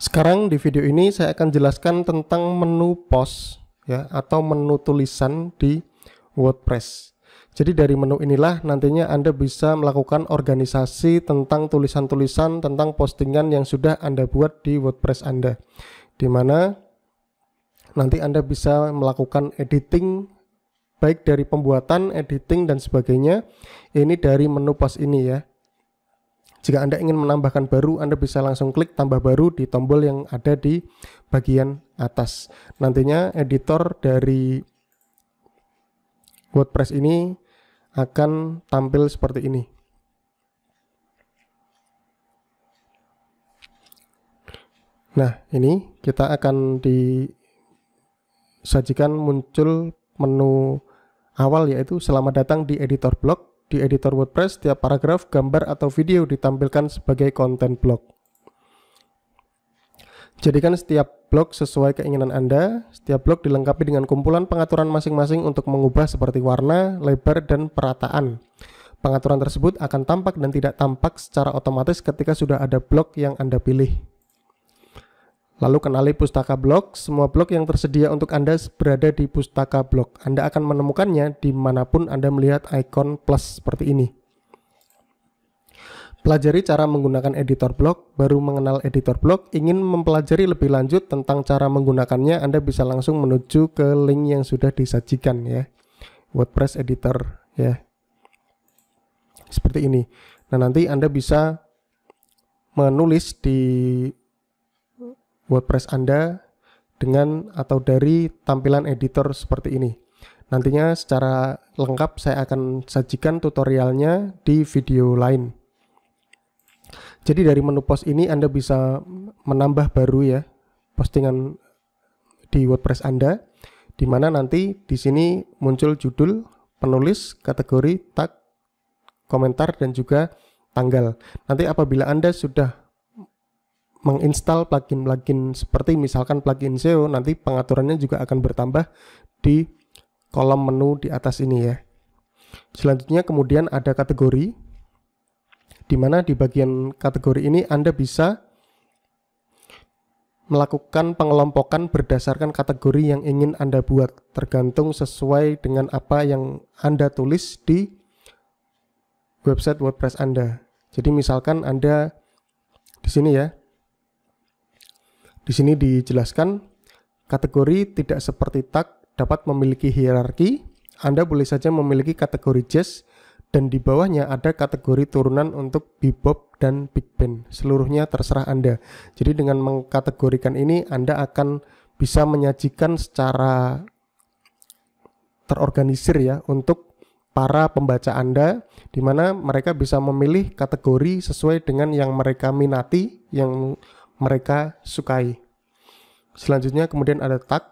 Sekarang di video ini saya akan jelaskan tentang menu post ya atau menu tulisan di WordPress. Jadi dari menu inilah nantinya Anda bisa melakukan organisasi tentang tulisan-tulisan tentang postingan yang sudah Anda buat di WordPress Anda. Di mana nanti Anda bisa melakukan editing baik dari pembuatan, editing dan sebagainya. Ini dari menu post ini ya. Jika Anda ingin menambahkan baru, Anda bisa langsung klik tambah baru di tombol yang ada di bagian atas. Nantinya editor dari WordPress ini akan tampil seperti ini. Nah, ini kita akan disajikan muncul menu awal yaitu selamat datang di editor blog di editor WordPress, setiap paragraf, gambar, atau video ditampilkan sebagai konten blog. Jadikan setiap blog sesuai keinginan Anda. Setiap blog dilengkapi dengan kumpulan pengaturan masing-masing untuk mengubah seperti warna, lebar, dan perataan. Pengaturan tersebut akan tampak dan tidak tampak secara otomatis ketika sudah ada blog yang Anda pilih. Lalu kenali pustaka blog. Semua blog yang tersedia untuk Anda berada di pustaka blog. Anda akan menemukannya dimanapun Anda melihat ikon plus seperti ini. Pelajari cara menggunakan editor blog, baru mengenal editor blog, ingin mempelajari lebih lanjut tentang cara menggunakannya, Anda bisa langsung menuju ke link yang sudah disajikan ya. WordPress editor ya. Seperti ini. Nah, nanti Anda bisa menulis di WordPress Anda dengan atau dari tampilan editor seperti ini. Nantinya secara lengkap saya akan sajikan tutorialnya di video lain. Jadi dari menu post ini Anda bisa menambah baru ya postingan di WordPress Anda di mana nanti di sini muncul judul, penulis, kategori, tag, komentar dan juga tanggal. Nanti apabila Anda sudah menginstal plugin-plugin seperti misalkan plugin SEO nanti pengaturannya juga akan bertambah di kolom menu di atas ini ya. Selanjutnya kemudian ada kategori di mana di bagian kategori ini Anda bisa melakukan pengelompokan berdasarkan kategori yang ingin Anda buat tergantung sesuai dengan apa yang Anda tulis di website WordPress Anda. Jadi misalkan Anda di sini ya, di sini dijelaskan kategori tidak seperti tag dapat memiliki hierarki. Anda boleh saja memiliki kategori jazz dan di bawahnya ada kategori turunan untuk bebop dan big band. Seluruhnya terserah Anda. Jadi dengan mengkategorikan ini Anda akan bisa menyajikan secara terorganisir ya untuk para pembaca Anda di mana mereka bisa memilih kategori sesuai dengan yang mereka minati, yang mereka sukai. Selanjutnya kemudian ada tak.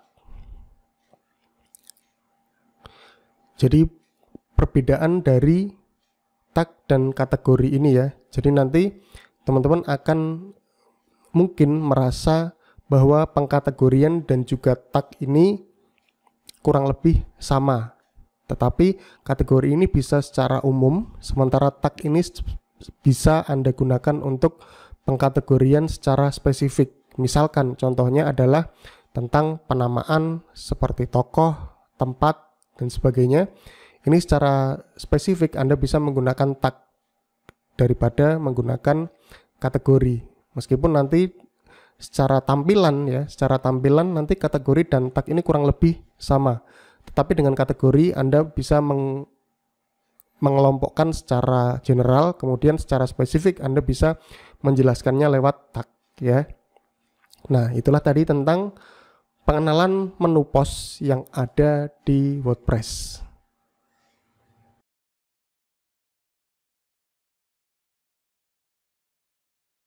Jadi perbedaan dari tak dan kategori ini ya. Jadi nanti teman-teman akan mungkin merasa bahwa pengkategorian dan juga tag ini kurang lebih sama. Tetapi kategori ini bisa secara umum, sementara tag ini bisa Anda gunakan untuk pengkategorian secara spesifik. Misalkan contohnya adalah tentang penamaan seperti tokoh, tempat, dan sebagainya. Ini secara spesifik Anda bisa menggunakan tag daripada menggunakan kategori. Meskipun nanti secara tampilan ya, secara tampilan nanti kategori dan tag ini kurang lebih sama. Tetapi dengan kategori Anda bisa meng mengelompokkan secara general, kemudian secara spesifik Anda bisa menjelaskannya lewat tag ya. Nah, itulah tadi tentang pengenalan menu pos yang ada di WordPress.